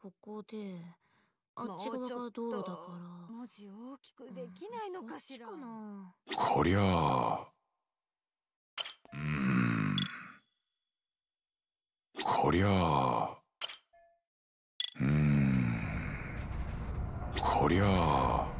ここであっち側がどうだから文字大きくできないのかしら、うん、こりゃあうんこりゃあうんこりゃあ